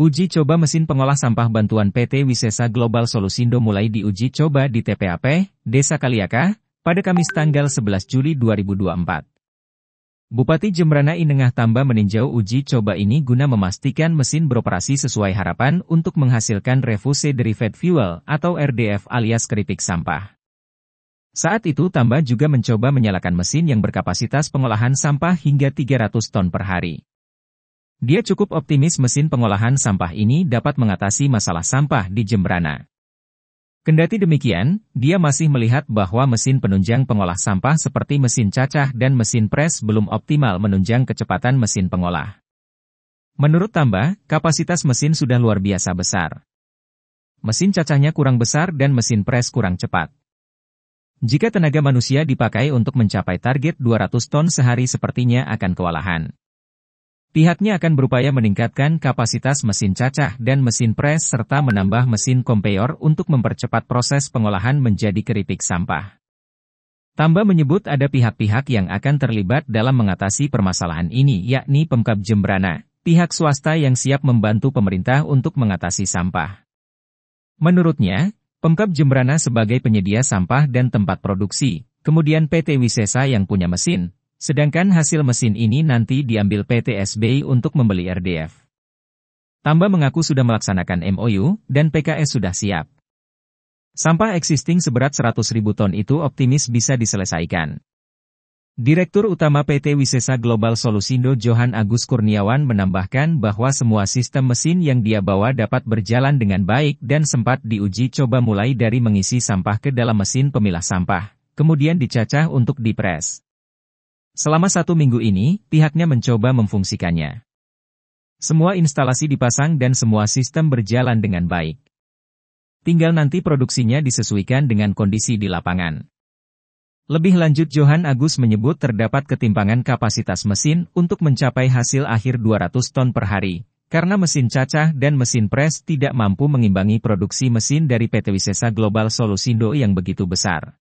Uji coba mesin pengolah sampah bantuan PT Wisesa Global Solusindo mulai diuji coba di TPAP, Desa Kaliaka, pada Kamis tanggal 11 Juli 2024. Bupati Jembrana Inengah Tamba meninjau uji coba ini guna memastikan mesin beroperasi sesuai harapan untuk menghasilkan refuse derived fuel atau RDF alias keripik sampah. Saat itu Tamba juga mencoba menyalakan mesin yang berkapasitas pengolahan sampah hingga 300 ton per hari. Dia cukup optimis mesin pengolahan sampah ini dapat mengatasi masalah sampah di Jembrana. Kendati demikian, dia masih melihat bahwa mesin penunjang pengolah sampah seperti mesin cacah dan mesin pres belum optimal menunjang kecepatan mesin pengolah. Menurut Tambah, kapasitas mesin sudah luar biasa besar. Mesin cacahnya kurang besar dan mesin pres kurang cepat. Jika tenaga manusia dipakai untuk mencapai target 200 ton sehari sepertinya akan kewalahan. Pihaknya akan berupaya meningkatkan kapasitas mesin cacah dan mesin pres serta menambah mesin kompeor untuk mempercepat proses pengolahan menjadi keripik sampah. Tambah menyebut ada pihak-pihak yang akan terlibat dalam mengatasi permasalahan ini yakni Pemkab Jembrana, pihak swasta yang siap membantu pemerintah untuk mengatasi sampah. Menurutnya, Pemkab Jembrana sebagai penyedia sampah dan tempat produksi, kemudian PT Wisesa yang punya mesin, Sedangkan hasil mesin ini nanti diambil PT SBI untuk membeli RDF. Tamba mengaku sudah melaksanakan MOU, dan PKS sudah siap. Sampah existing seberat 100 ribu ton itu optimis bisa diselesaikan. Direktur Utama PT Wisesa Global Solusindo Johan Agus Kurniawan menambahkan bahwa semua sistem mesin yang dia bawa dapat berjalan dengan baik dan sempat diuji coba mulai dari mengisi sampah ke dalam mesin pemilah sampah, kemudian dicacah untuk dipres. Selama satu minggu ini, pihaknya mencoba memfungsikannya. Semua instalasi dipasang dan semua sistem berjalan dengan baik. Tinggal nanti produksinya disesuaikan dengan kondisi di lapangan. Lebih lanjut Johan Agus menyebut terdapat ketimpangan kapasitas mesin untuk mencapai hasil akhir 200 ton per hari, karena mesin cacah dan mesin pres tidak mampu mengimbangi produksi mesin dari PT Wisesa Global Solusindo yang begitu besar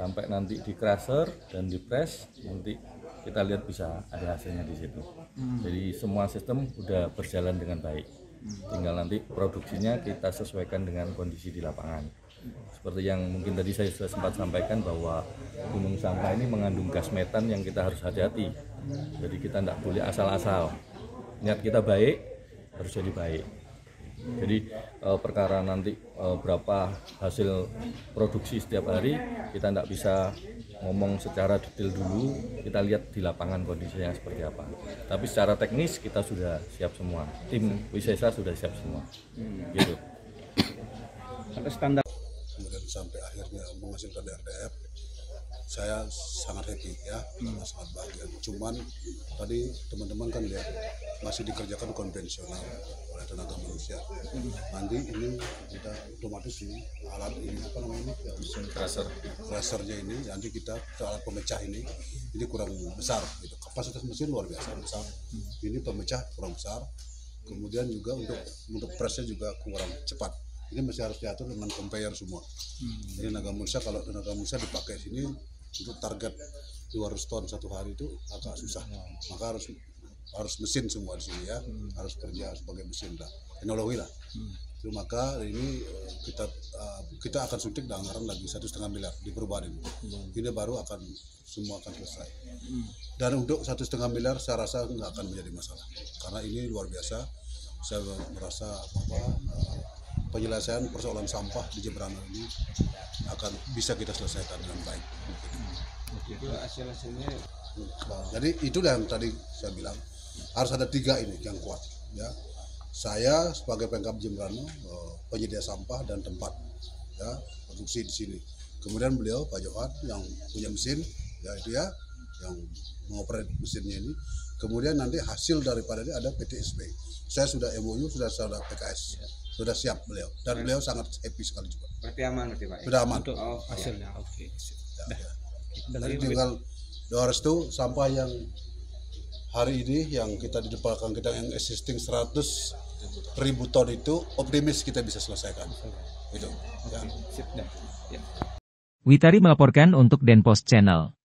sampai nanti di crusher dan di press nanti kita lihat bisa ada hasilnya di situ. Hmm. Jadi semua sistem sudah berjalan dengan baik. Hmm. Tinggal nanti produksinya kita sesuaikan dengan kondisi di lapangan. Seperti yang mungkin tadi saya sudah sempat sampaikan bahwa gunung sampah ini mengandung gas metan yang kita harus hati-hati. Hmm. Jadi kita tidak boleh asal-asal. Niat kita baik, harus jadi baik. Jadi uh, perkara nanti uh, berapa hasil produksi setiap hari kita tidak bisa ngomong secara detail dulu. Kita lihat di lapangan kondisinya seperti apa. Tapi secara teknis kita sudah siap semua. Tim Wisesa sudah siap semua. Hmm. Gitu. Ada standar. Kemudian sampai akhirnya menghasilkan RDF saya sangat happy ya hmm. sangat bahagia cuman tadi teman-teman kan lihat masih dikerjakan konvensional oleh tenaga manusia hmm. nanti ini kita otomatis ini alat ini apa namanya mesin crusher ini nanti kita ke alat pemecah ini ini kurang besar gitu kapasitas mesin luar biasa besar hmm. ini pemecah kurang besar kemudian juga untuk untuk pressnya juga kurang cepat ini masih harus diatur dengan compare semua hmm. jadi naga musa kalau tenaga musa dipakai sini untuk target 200 ton satu hari itu agak susah ya. maka harus harus mesin semua di sini ya hmm. harus kerja sebagai mesin lah teknologi lah hmm. Jadi, maka ini eh, kita eh, kita akan suntik anggaran lagi satu setengah miliar di perubahan ini. Hmm. Ini baru akan semua akan selesai. Hmm. Dan untuk satu setengah miliar saya rasa nggak akan menjadi masalah karena ini luar biasa. Saya merasa apa uh, penyelesaian persoalan sampah di Jemberana ini akan bisa kita selesaikan dengan baik. Nah, jadi itu yang tadi saya bilang harus ada tiga ini yang kuat. Ya, saya sebagai pengkap Jemberana eh, penyedia sampah dan tempat ya produksi di sini. Kemudian beliau Pak Johan yang punya mesin ya itu ya yang mengoperasikan mesinnya ini Kemudian nanti hasil daripada ini ada PTSP. Saya sudah MOU, sudah saudara PKS. Ya. Sudah siap beliau. Dan beliau sangat happy sekali juga. Berarti aman berarti Pak? Berarti Sudah aman. Untuk oh, iya. hasilnya, ya. oke. Okay. Ya, ya. Jadi tinggal doa restu sampah yang hari ini yang kita di depan kita yang existing 100 ribu ton itu optimis kita bisa selesaikan. Itu. Ya. ya. Witari melaporkan untuk Denpost Channel.